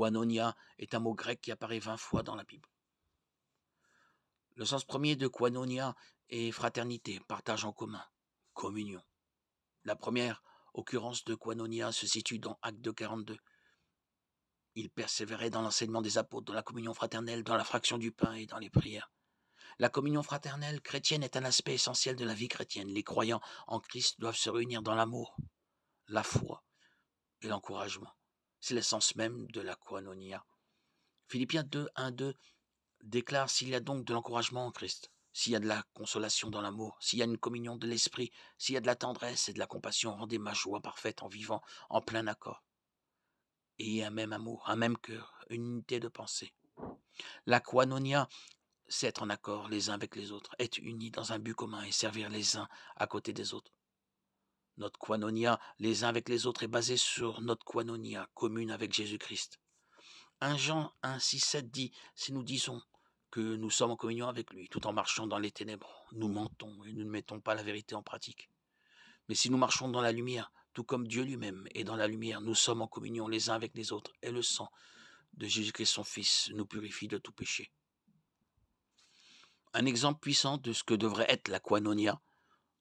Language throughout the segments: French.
koinonia est un mot grec qui apparaît vingt fois dans la Bible. Le sens premier de koinonia est fraternité, partage en commun, communion. La première occurrence de koinonia se situe dans Acte 2, 42. Il persévérait dans l'enseignement des apôtres, dans la communion fraternelle, dans la fraction du pain et dans les prières. La communion fraternelle chrétienne est un aspect essentiel de la vie chrétienne. Les croyants en Christ doivent se réunir dans l'amour, la foi et l'encouragement. C'est l'essence même de la quanonia. Philippiens 2, 1, 2 déclare S'il y a donc de l'encouragement en Christ, s'il y a de la consolation dans l'amour, s'il y a une communion de l'esprit, s'il y a de la tendresse et de la compassion, rendez ma joie parfaite en vivant en plein accord. Et un même amour, un même cœur, une unité de pensée. La quanonia, c'est être en accord les uns avec les autres, être unis dans un but commun et servir les uns à côté des autres. Notre quanonia, les uns avec les autres, est basé sur notre quanonia commune avec Jésus-Christ. 1 Jean 1, 6, 7 dit, si nous disons que nous sommes en communion avec lui, tout en marchant dans les ténèbres, nous mentons et nous ne mettons pas la vérité en pratique. Mais si nous marchons dans la lumière, tout comme Dieu lui-même est dans la lumière, nous sommes en communion les uns avec les autres, et le sang de Jésus-Christ son Fils nous purifie de tout péché. Un exemple puissant de ce que devrait être la quanonia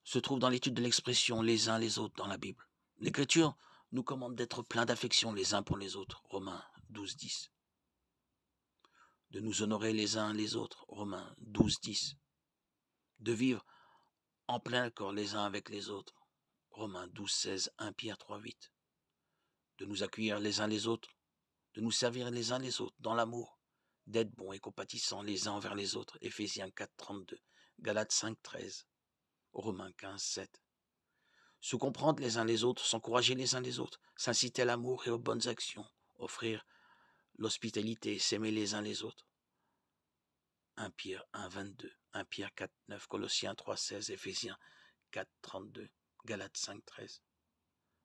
se trouve dans l'étude de l'expression les uns les autres dans la Bible. L'Écriture nous commande d'être pleins d'affection les uns pour les autres. Romains 12, 10. De nous honorer les uns les autres. Romains 12, 10. De vivre en plein corps les uns avec les autres. Romains 12, 16, 1 Pierre 3, 8. De nous accueillir les uns les autres. De nous servir les uns les autres dans l'amour. D'être bons et compatissants les uns envers les autres. Ephésiens 4, 32. Galates 5, 13. Romains 15, 7. Se comprendre les uns les autres, s'encourager les uns les autres, s'inciter à l'amour et aux bonnes actions, offrir l'hospitalité, s'aimer les uns les autres. 1 Pierre 1, 22, 1 Pierre 4, 9, Colossiens 3, 16, Éphésiens 4, 32, Galates 5, 13.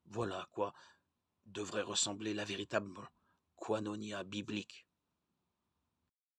Voilà à quoi devrait ressembler la véritable quanonia biblique.